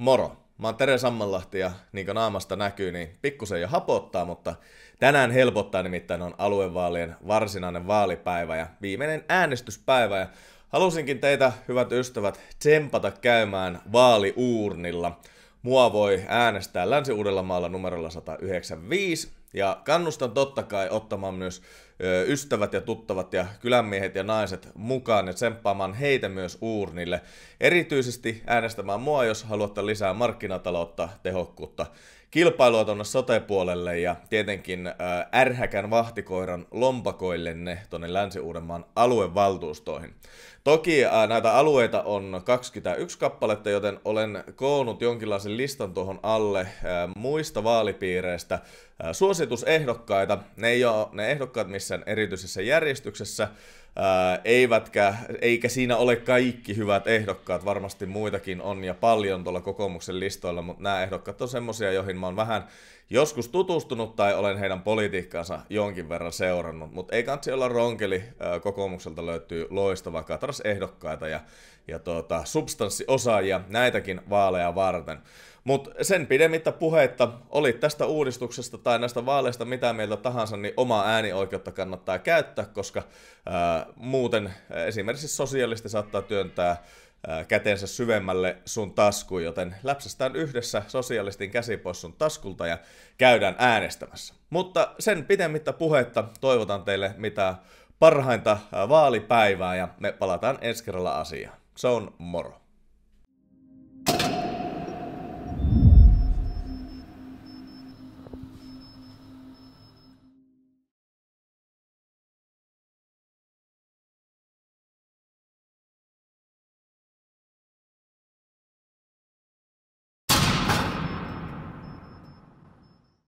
Moro! Mä oon Tere Sammanlahti ja niin kuin naamasta näkyy, niin pikkusen jo hapottaa, mutta tänään helpottaa nimittäin on aluevaalien varsinainen vaalipäivä ja viimeinen äänestyspäivä. Ja halusinkin teitä, hyvät ystävät, tsempata käymään vaaliuurnilla. Mua voi äänestää Länsi-Uudellamaalla numerolla 195 ja kannustan totta kai ottamaan myös ystävät ja tuttavat ja kylänmiehet ja naiset mukaan ja tsemppaamaan heitä myös uurnille. Erityisesti äänestämään mua, jos haluatte lisää markkinataloutta, tehokkuutta, kilpailua tuonne sotepuolelle ja tietenkin ärhäkän vahtikoiran lompakoillenne tuonne Länsi-Uudenmaan aluevaltuustoihin. Toki näitä alueita on 21 kappaletta, joten olen koonnut jonkinlaisen listan tuohon alle muista vaalipiireistä äh, suosittuja suositusehdokkaita. Ne ei ole ne ehdokkaat missään erityisessä järjestyksessä, ää, eivätkä, eikä siinä ole kaikki hyvät ehdokkaat. Varmasti muitakin on ja paljon tuolla kokoomuksen listoilla, mutta nämä ehdokkaat on semmoisia, joihin mä oon vähän joskus tutustunut tai olen heidän politiikkaansa jonkin verran seurannut. Mutta ei kansi olla ronkeli, ää, kokoomukselta löytyy loistava katras ehdokkaita ja, ja tuota, substanssiosaajia näitäkin vaaleja varten. Mutta sen pidemmittä puheitta, oli tästä uudistuksesta tai näistä vaaleista mitä mieltä tahansa, niin omaa äänioikeutta kannattaa käyttää, koska ää, muuten esimerkiksi sosiaalisti saattaa työntää ää, käteensä syvemmälle sun taskuun, joten läpsästään yhdessä sosiaalistin käsi pois sun taskulta ja käydään äänestämässä. Mutta sen pidemmittä puheitta toivotan teille mitä parhainta vaalipäivää ja me palataan ensi kerralla asiaan. Se on moro!